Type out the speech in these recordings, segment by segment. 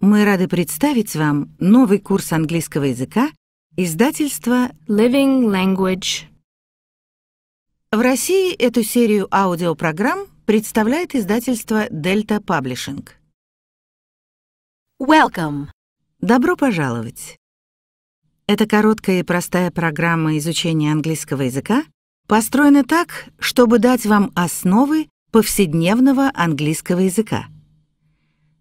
Мы рады представить вам новый курс английского языка издательства Living Language. В России эту серию аудиопрограмм представляет издательство Delta Publishing. Welcome. Добро пожаловать. Эта короткая и простая программа изучения английского языка построена так, чтобы дать вам основы повседневного английского языка.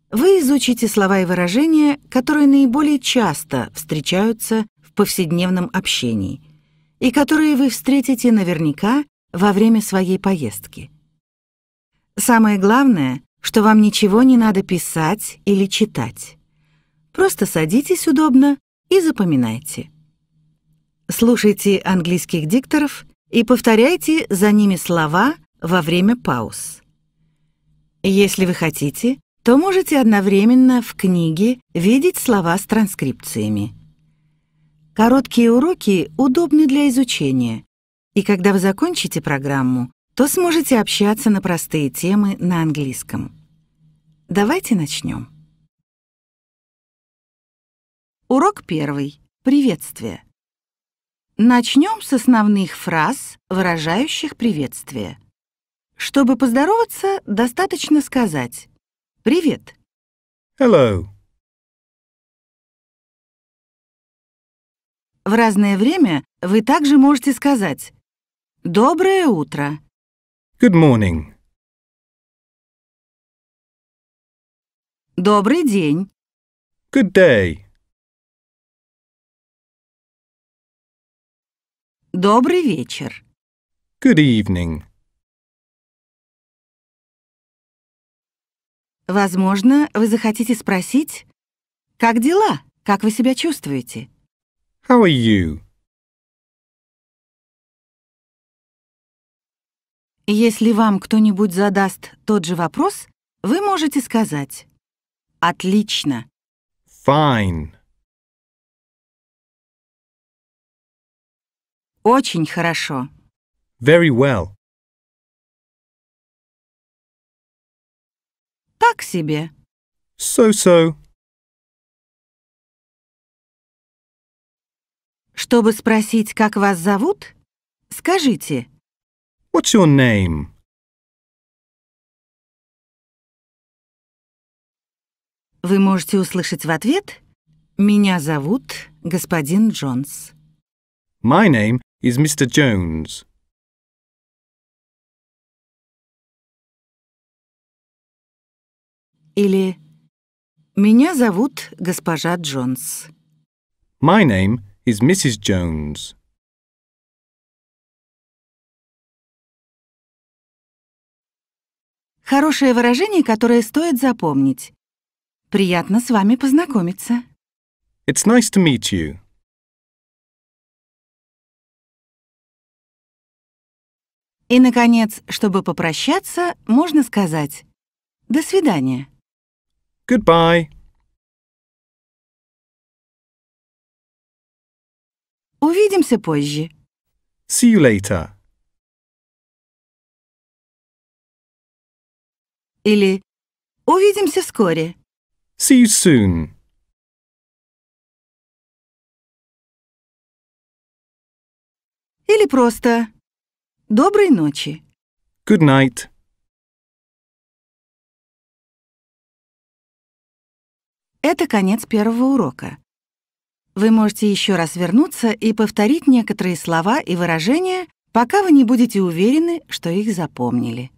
Вы изучите слова и выражения, которые наиболее часто встречаются в повседневном общении и которые вы встретите наверняка во время своей поездки. Самое главное, что вам ничего не надо писать или читать. Просто садитесь удобно и запоминайте. Слушайте английских дикторов и повторяйте за ними слова во время пауз. Если вы хотите, то можете одновременно в книге видеть слова с транскрипциями. Короткие уроки удобны для изучения, и когда вы закончите программу, то сможете общаться на простые темы на английском. Давайте начнем. Урок первый. Приветствие. Начнем с основных фраз, выражающих приветствие. Чтобы поздороваться, достаточно сказать Привет. Hello. В разное время вы также можете сказать «Доброе утро». Good morning. Добрый день. Good day. Добрый вечер. Good evening. Возможно, вы захотите спросить, как дела? Как вы себя чувствуете? How are you? Если вам кто-нибудь задаст тот же вопрос, вы можете сказать «Отлично». Fine. Очень хорошо. Very well. Так себе. So-so. Чтобы спросить, как вас зовут, скажите. What's your name? Вы можете услышать в ответ «Меня зовут господин Джонс». My name is Mr. Jones. Или «Меня зовут госпожа Джонс». My name is Mrs. Jones. Хорошее выражение, которое стоит запомнить. Приятно с вами познакомиться. It's nice to meet you. И, наконец, чтобы попрощаться, можно сказать «До свидания». Goodbye. Увидимся позже. See you later. Или увидимся вскоре. See you soon. Или просто доброй ночи. Good night. Это конец первого урока. Вы можете еще раз вернуться и повторить некоторые слова и выражения, пока вы не будете уверены, что их запомнили.